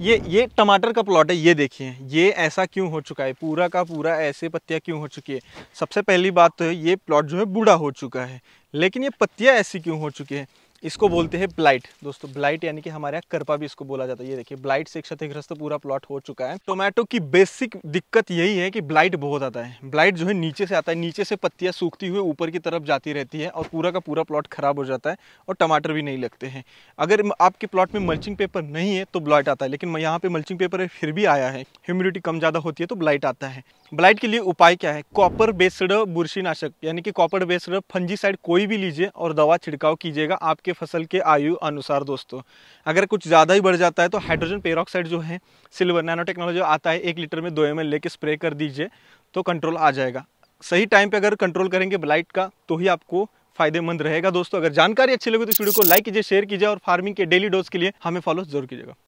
ये ये टमाटर का प्लॉट है ये देखिए ये ऐसा क्यों हो चुका है पूरा का पूरा ऐसे पत्तियाँ क्यों हो चुकी है सबसे पहली बात तो है ये प्लॉट जो है बूढ़ा हो चुका है लेकिन ये पत्तियाँ ऐसी क्यों हो चुकी है इसको बोलते हैं ब्लाइट दोस्तों ब्लाइट यानी कि हमारे यहाँ करपा भी इसको बोला जाता है ये देखिए ब्लाइट से क्षतिग्रस्त पूरा प्लॉट हो चुका है टोमेटो की बेसिक दिक्कत यही है कि ब्लाइट बहुत आता है ब्लाइट जो है नीचे से आता है नीचे से पत्तियां सूखती हुई ऊपर की तरफ जाती रहती है और पूरा का पूरा प्लॉट खराब हो जाता है और टमाटर भी नहीं लगते हैं अगर आपके प्लॉट में मल्चिंग पेपर नहीं है तो ब्लाइट आता है लेकिन यहाँ पे मल्चिंग पेपर फिर भी आया है ह्यूमिडिटी कम ज़्यादा होती है तो ब्लाइट आता है ब्लाइट के लिए उपाय क्या है कॉपर बेस्ड बुरशीनाशक यानी कि कॉपर बेस्ड फंजी कोई भी लीजिए और दवा छिड़काव कीजिएगा आपके आपके फसल के आयु अनुसार दोस्तों अगर कुछ ज़्यादा ही बढ़ जाता है तो हाइड्रोजन पेरोक्साइड जो है सिल्वर नैनो टेक्नोलॉजी आता है एक लीटर में दो एम लेके स्प्रे कर दीजिए तो कंट्रोल आ जाएगा सही टाइम पे अगर कंट्रोल करेंगे ब्लाइट का तो ही आपको फायदेमंद रहेगा दोस्तों अगर जानकारी अच्छी लगी तो इस वीडियो को लाइक कीजिए शेयर कीजिए और फार्मिंग के डेली डोज के लिए हमें फॉलो जरूर कीजिएगा